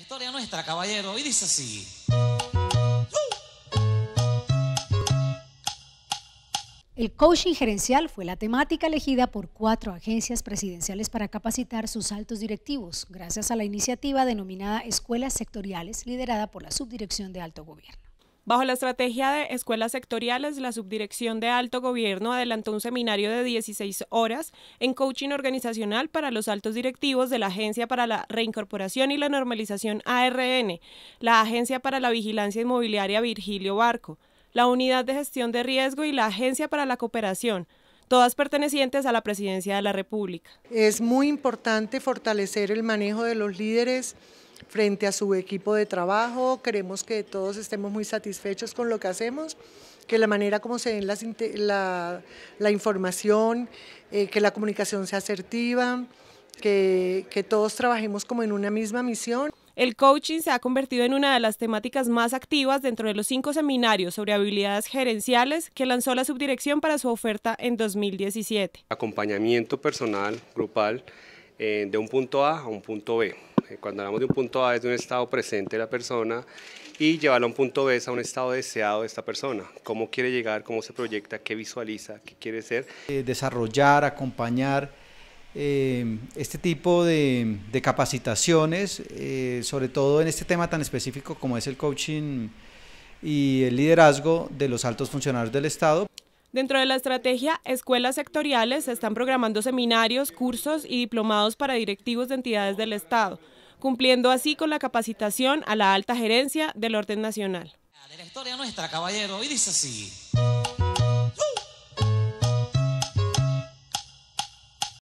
historia nuestra, caballero, y dice así. El coaching gerencial fue la temática elegida por cuatro agencias presidenciales para capacitar sus altos directivos, gracias a la iniciativa denominada Escuelas Sectoriales, liderada por la Subdirección de Alto Gobierno. Bajo la estrategia de escuelas sectoriales, la Subdirección de Alto Gobierno adelantó un seminario de 16 horas en coaching organizacional para los altos directivos de la Agencia para la Reincorporación y la Normalización ARN, la Agencia para la Vigilancia Inmobiliaria Virgilio Barco, la Unidad de Gestión de Riesgo y la Agencia para la Cooperación todas pertenecientes a la Presidencia de la República. Es muy importante fortalecer el manejo de los líderes frente a su equipo de trabajo. Queremos que todos estemos muy satisfechos con lo que hacemos, que la manera como se den la, información, eh, que la comunicación sea asertiva, que, todos trabajemos como en una misma misión. El coaching se ha convertido en una de las temáticas más activas dentro de los cinco seminarios sobre habilidades gerenciales que lanzó la subdirección para su oferta en 2017. Acompañamiento personal, grupal, eh, de un punto A a un punto B. Eh, cuando hablamos de un punto A es de un estado presente de la persona y llevarlo a un punto B es a un estado deseado de esta persona. Cómo quiere llegar, cómo se proyecta, qué visualiza, qué quiere ser. Eh, desarrollar, acompañar eh, este tipo de, capacitaciones, sobre todo en este tema tan específico como es el coaching y el liderazgo de los altos funcionarios del Estado. Dentro de la estrategia, escuelas sectoriales están programando seminarios, cursos y diplomados para directivos de entidades del Estado cumpliendo así con la capacitación a la alta gerencia del orden nacional. la nuestra, caballero, dice así.